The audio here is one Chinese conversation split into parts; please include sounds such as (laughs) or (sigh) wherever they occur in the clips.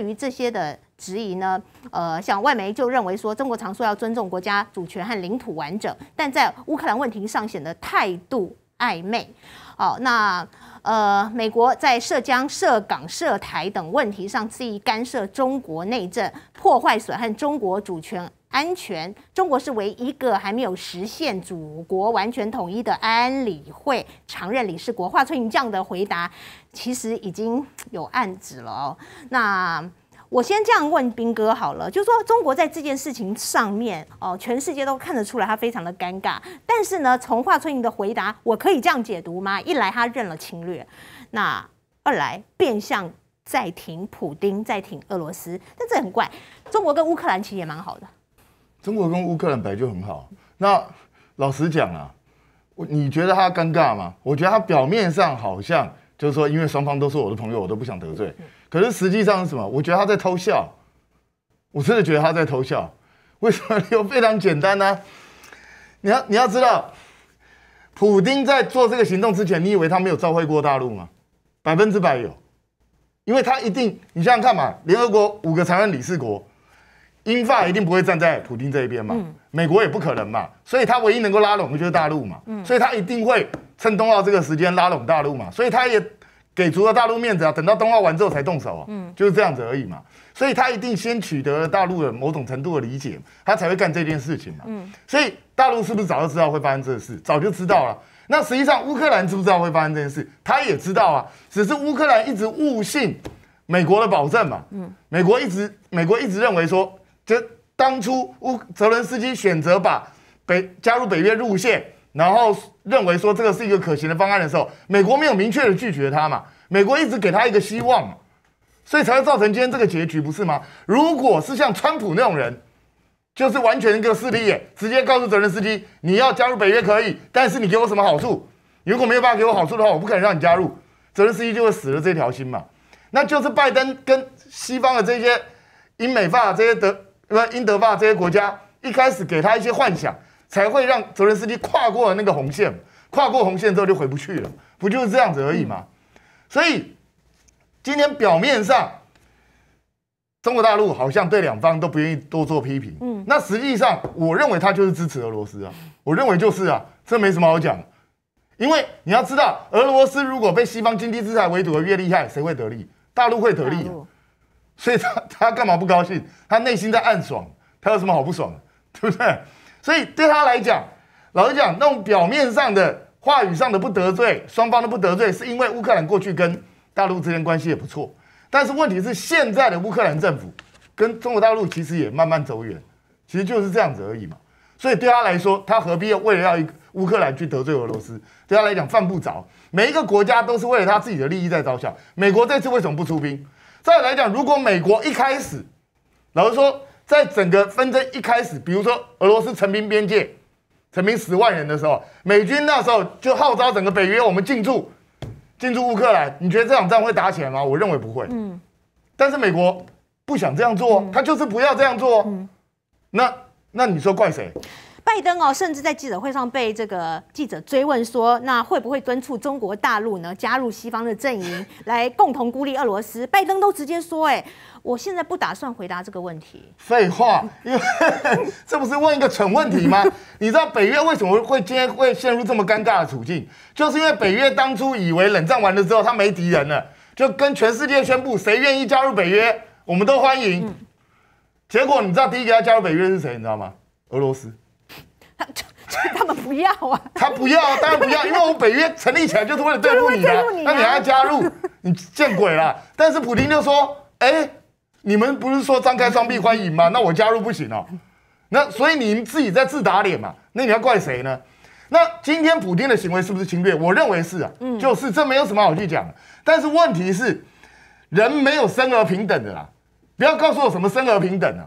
对于这些的质疑呢，呃，像外媒就认为说，中国常说要尊重国家主权和领土完整，但在乌克兰问题上显得态度暧昧。哦，那呃，美国在涉疆、涉港、涉台等问题上肆意干涉中国内政，破坏损害中国主权。安全，中国是唯一一个还没有实现祖国完全统一的安理会常任理事国。华春莹这样的回答，其实已经有案子了哦。那我先这样问兵哥好了，就是说中国在这件事情上面，哦，全世界都看得出来他非常的尴尬。但是呢，从华春莹的回答，我可以这样解读吗？一来他认了侵略，那二来变相在挺普丁，在挺俄罗斯。但这很怪，中国跟乌克兰其实也蛮好的。中国跟乌克兰来就很好，那老实讲啊，我你觉得他尴尬吗？我觉得他表面上好像就是说，因为双方都是我的朋友，我都不想得罪。可是实际上是什么？我觉得他在偷笑，我真的觉得他在偷笑。为什么？有非常简单呢？你要你要知道，普京在做这个行动之前，你以为他没有召会过大陆吗？百分之百有，因为他一定，你想想看嘛，联合国五个常任理事国。英法一定不会站在普京这一边嘛？美国也不可能嘛，所以他唯一能够拉拢的就是大陆嘛。所以他一定会趁冬奥这个时间拉拢大陆嘛。所以他也给足了大陆面子啊，等到冬奥完之后才动手啊。嗯，就是这样子而已嘛。所以他一定先取得了大陆的某种程度的理解，他才会干这件事情嘛。嗯，所以大陆是不是早就知道会发生这事？早就知道了。那实际上乌克兰知不知道会发生这件事？他也知道啊，只是乌克兰一直误信美国的保证嘛。嗯，美国一直美国一直认为说。这当初乌泽伦斯基选择把北加入北约路线，然后认为说这个是一个可行的方案的时候，美国没有明确的拒绝他嘛？美国一直给他一个希望，所以才会造成今天这个结局，不是吗？如果是像川普那种人，就是完全一个势利眼，直接告诉泽伦斯基，你要加入北约可以，但是你给我什么好处？如果没有办法给我好处的话，我不可能让你加入。泽伦斯基就会死了这条心嘛？那就是拜登跟西方的这些英美法这些德。那么，英德法这些国家一开始给他一些幻想，才会让泽连斯基跨过了那个红线。跨过红线之后就回不去了，不就是这样子而已吗？所以今天表面上中国大陆好像对两方都不愿意多做批评。嗯，那实际上我认为他就是支持俄罗斯啊，我认为就是啊，这没什么好讲。因为你要知道，俄罗斯如果被西方经济制裁围堵的越厉害，谁会得利？大陆会得利。所以他他干嘛不高兴？他内心在暗爽，他有什么好不爽的，(laughs) 对不对？所以对他来讲，老实讲，那种表面上的话语上的不得罪，双方都不得罪，是因为乌克兰过去跟大陆之间关系也不错。但是问题是，现在的乌克兰政府跟中国大陆其实也慢慢走远，其实就是这样子而已嘛。所以对他来说，他何必要为了要乌克兰去得罪俄罗斯？对他来讲，犯不着。每一个国家都是为了他自己的利益在着想。美国这次为什么不出兵？再来讲，如果美国一开始，老实说，在整个纷争一开始，比如说俄罗斯成兵边界，成兵十万人的时候，美军那时候就号召整个北约，我们进驻，进驻乌克兰，你觉得这场仗会打起来吗？我认为不会。嗯。但是美国不想这样做，他就是不要这样做。嗯。那那你说怪谁？拜登哦，甚至在记者会上被这个记者追问说：“那会不会敦促中国大陆呢加入西方的阵营，来共同孤立俄罗斯？”拜登都直接说：“哎，我现在不打算回答这个问题。”废话，因为这不是问一个蠢问题吗？你知道北约为什么会今天会陷入这么尴尬的处境，就是因为北约当初以为冷战完了之后，他没敌人了，就跟全世界宣布谁愿意加入北约，我们都欢迎。结果你知道第一个要加入北约是谁？你知道吗？俄罗斯。他 (laughs) 他们不要啊，他不要，当然不要，因为我们北约成立起来就是为了对付你的，那你还要加入，你见鬼了！但是普京就说：“哎，你们不是说张开双臂欢迎吗？那我加入不行哦？那所以你们自己在自打脸嘛？那你要怪谁呢？那今天普京的行为是不是侵略？我认为是啊，嗯，就是这没有什么好去讲。但是问题是，人没有生而平等的啦，不要告诉我什么生而平等啊，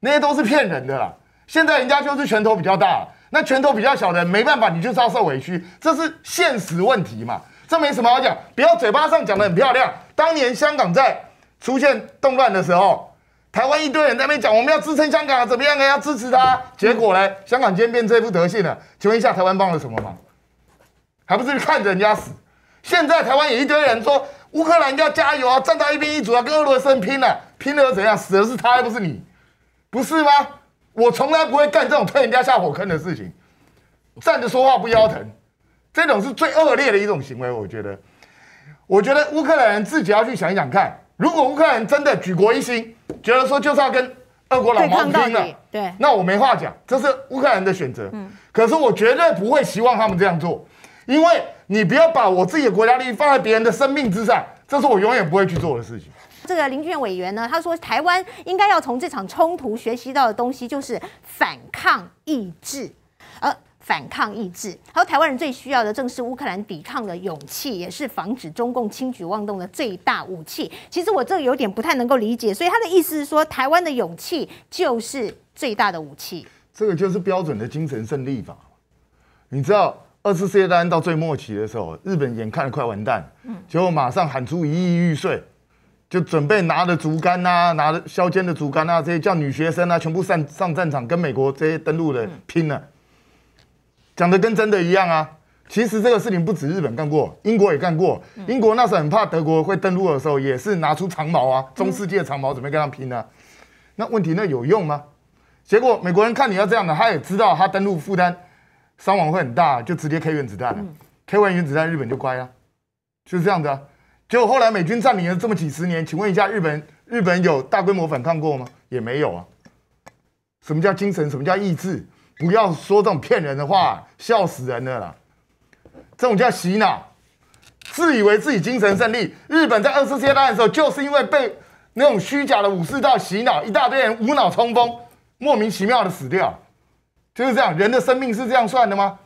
那些都是骗人的啦。”现在人家就是拳头比较大，那拳头比较小的没办法，你就要受委屈，这是现实问题嘛，这没什么好讲，不要嘴巴上讲的很漂亮。当年香港在出现动乱的时候，台湾一堆人在那边讲我们要支撑香港，怎么样？要支持他，结果呢？香港今天变这副德性了，请问一下，台湾帮了什么忙？还不是看着人家死？现在台湾也一堆人说乌克兰要加油，站到一边一组要跟俄罗斯人拼了，拼了又怎样？死的是他，而不是你，不是吗？我从来不会干这种推人家下火坑的事情，站着说话不腰疼，这种是最恶劣的一种行为。我觉得，我觉得乌克兰人自己要去想一想看，如果乌克兰真的举国一心，觉得说就是要跟俄国老毛拼了，对，那我没话讲，这是乌克兰人的选择。嗯，可是我绝对不会希望他们这样做，因为你不要把我自己的国家利益放在别人的生命之上，这是我永远不会去做的事情。这个林俊远委员呢，他说台湾应该要从这场冲突学习到的东西，就是反抗意志，呃，反抗意志。说台湾人最需要的正是乌克兰抵抗的勇气，也是防止中共轻举妄动的最大武器。其实我这个有点不太能够理解，所以他的意思是说，台湾的勇气就是最大的武器。这个就是标准的精神胜利法。你知道二次世界大战到最末期的时候，日本眼看快完蛋，嗯，结果马上喊出一亿玉碎，就准备拿着竹竿呐，拿着削尖的竹竿啊，这些叫女学生啊，全部上上战场跟美国这些登陆的拼了，讲的跟真的一样啊。其实这个事情不止日本干过，英国也干过。英国那时很怕德国会登陆的时候，也是拿出长矛啊，中世纪的长矛准备跟他拼呢。那问题那有用吗？结果美国人看你要这样的，他也知道他登陆负担伤亡会很大，就直接开原子弹了。开完原子弹，日本就乖了，就是这样啊。结果后来美军占领了这么几十年，请问一下日本，日本有大规模反抗过吗？也没有啊。什么叫精神？什么叫意志？不要说这种骗人的话，笑死人了啦！这种叫洗脑，自以为自己精神胜利。日本在二次世界大战的时候，就是因为被那种虚假的武士道洗脑，一大堆人无脑冲锋，莫名其妙的死掉。就是这样，人的生命是这样算的吗？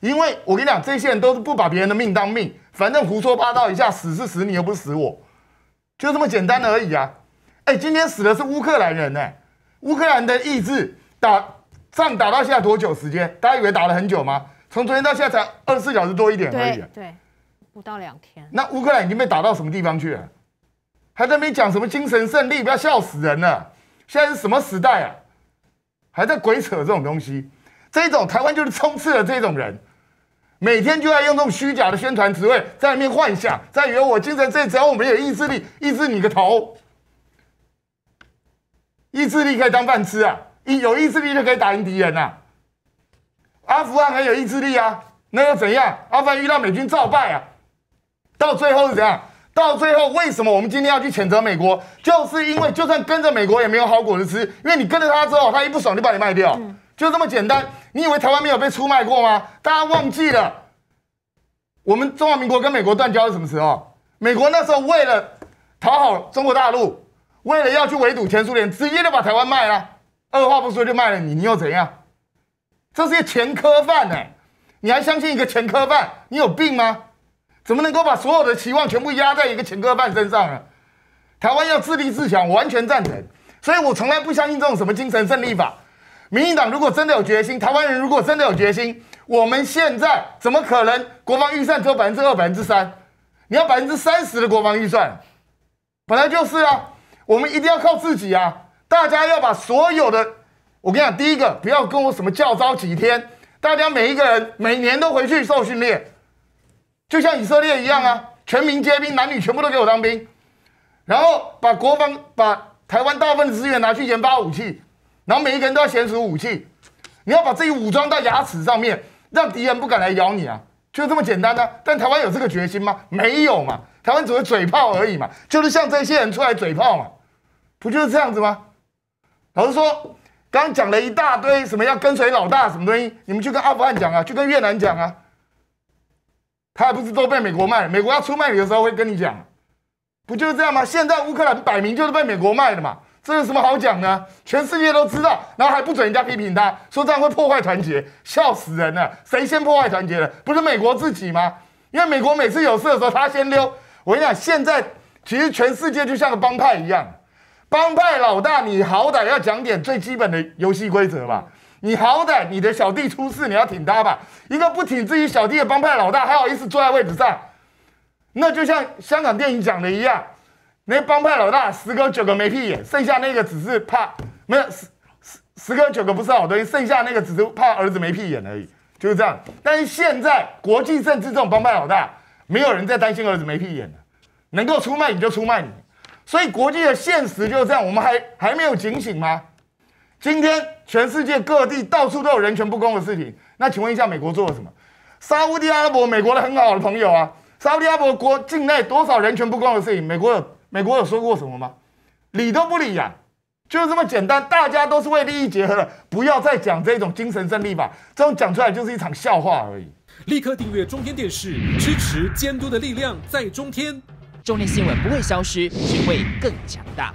因为我跟你讲，这些人都是不把别人的命当命。反正胡说八道一下，死是死你，又不是死我，就这么简单而已啊！哎，今天死的是乌克兰人呢？乌克兰的意志打仗打到现在多久时间？大家以为打了很久吗？从昨天到现在才二十四小时多一点而已，对，不到两天。那乌克兰已经被打到什么地方去？了？还在那边讲什么精神胜利，不要笑死人了！现在是什么时代啊？还在鬼扯这种东西，这种台湾就是充斥了这种人。每天就在用这种虚假的宣传词汇在里面幻想，在以为我精神。这只要我没有意志力，意志你个头！意志力可以当饭吃啊！有意志力就可以打赢敌人呐！阿富汗还有意志力啊？那又怎样？阿富汗遇到美军照败啊！到最后是怎样？到最后为什么我们今天要去谴责美国？就是因为就算跟着美国也没有好果子吃，因为你跟着他之后，他一不爽就把你卖掉。就这么简单？你以为台湾没有被出卖过吗？大家忘记了，我们中华民国跟美国断交是什么时候？美国那时候为了讨好中国大陆，为了要去围堵前苏联，直接就把台湾卖了，二话不说就卖了你，你又怎样？这是个前科犯呢？你还相信一个前科犯？你有病吗？怎么能够把所有的期望全部压在一个前科犯身上呢？台湾要自立自强，完全赞成，所以我从来不相信这种什么精神胜利法。民进党如果真的有决心，台湾人如果真的有决心，我们现在怎么可能国防预算只有百分之二、百分之三？你要百分之三十的国防预算，本来就是啊。我们一定要靠自己啊！大家要把所有的，我跟你讲，第一个不要跟我什么叫招几天，大家每一个人每年都回去受训练，就像以色列一样啊，全民皆兵，男女全部都给我当兵，然后把国防、把台湾大部分的资源拿去研发武器。然后每一个人都要娴熟武器，你要把自己武装到牙齿上面，让敌人不敢来咬你啊，就这么简单呢。但台湾有这个决心吗？没有嘛，台湾只会嘴炮而已嘛，就是像这些人出来嘴炮嘛，不就是这样子吗？老实说，刚刚讲了一大堆，什么要跟随老大，什么东西，你们去跟阿富汗讲啊，去跟越南讲啊，他还不是都被美国卖？美国要出卖你的时候，会跟你讲，不就是这样吗？现在乌克兰摆明就是被美国卖的嘛。这有什么好讲呢？全世界都知道，然后还不准人家批评他，说这样会破坏团结，笑死人了！谁先破坏团结的？不是美国自己吗？因为美国每次有事的时候，他先溜。我跟你讲，现在其实全世界就像个帮派一样，帮派老大，你好歹要讲点最基本的游戏规则吧！你好歹你的小弟出事，你要挺他吧？一个不挺自己小弟的帮派老大，还好意思坐在位置上？那就像香港电影讲的一样。那帮派老大十个九个没屁眼，剩下那个只是怕没有十十十个九个不是好东西，剩下那个只是怕儿子没屁眼而已，就是这样。但是现在国际政治这种帮派老大，没有人再担心儿子没屁眼了，能够出卖你就出卖你，所以国际的现实就是这样。我们还还没有警醒吗？今天全世界各地到处都有人权不公的事情，那请问一下，美国做了什么？沙特阿拉伯，美国的很好的朋友啊，沙特阿拉伯国境内多少人权不公的事情，美国？美国有说过什么吗？理都不理呀，就是这么简单。大家都是为利益结合的，不要再讲这种精神胜利法，这种讲出来就是一场笑话而已。立刻订阅中天电视，支持监督的力量在中天，中天新闻不会消失，只会更强大。